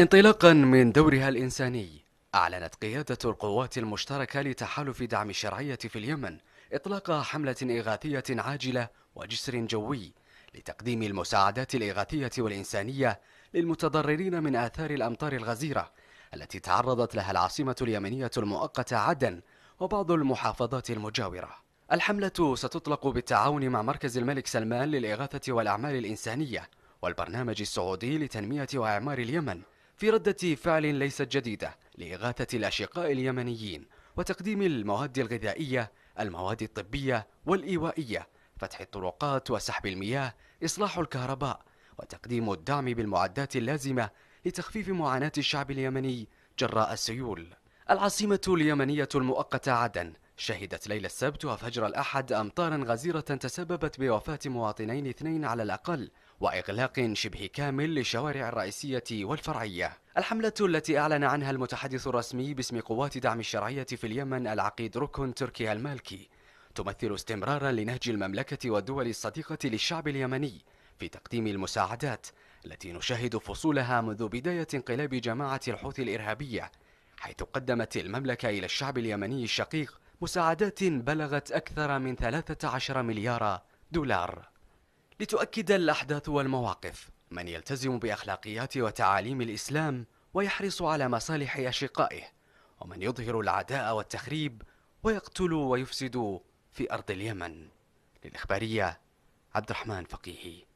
انطلاقا من دورها الإنساني أعلنت قيادة القوات المشتركة لتحالف دعم الشرعية في اليمن إطلاق حملة إغاثية عاجلة وجسر جوي لتقديم المساعدات الإغاثية والإنسانية للمتضررين من آثار الأمطار الغزيرة التي تعرضت لها العاصمة اليمنية المؤقتة عدن وبعض المحافظات المجاورة الحملة ستطلق بالتعاون مع مركز الملك سلمان للإغاثة والأعمال الإنسانية والبرنامج السعودي لتنمية وإعمار اليمن في ردة فعل ليست جديدة لإغاثة الأشقاء اليمنيين وتقديم المواد الغذائية المواد الطبية والإيوائية فتح الطرقات وسحب المياه إصلاح الكهرباء وتقديم الدعم بالمعدات اللازمة لتخفيف معاناة الشعب اليمني جراء السيول العاصمة اليمنية المؤقتة عدن شهدت ليلة السبت وفجر الأحد أمطارا غزيرة تسببت بوفاة مواطنين اثنين على الأقل وإغلاق شبه كامل للشوارع الرئيسية والفرعية الحملة التي أعلن عنها المتحدث الرسمي باسم قوات دعم الشرعية في اليمن العقيد ركن تركي المالكي تمثل استمرارا لنهج المملكة والدول الصديقة للشعب اليمني في تقديم المساعدات التي نشاهد فصولها منذ بداية انقلاب جماعة الحوثي الإرهابية حيث قدمت المملكة إلى الشعب اليمني الشقيق مساعدات بلغت أكثر من 13 مليار دولار لتؤكد الأحداث والمواقف من يلتزم بأخلاقيات وتعاليم الإسلام ويحرص على مصالح أشقائه ومن يظهر العداء والتخريب ويقتل ويفسد في أرض اليمن للإخبارية عبد الرحمن فقيهي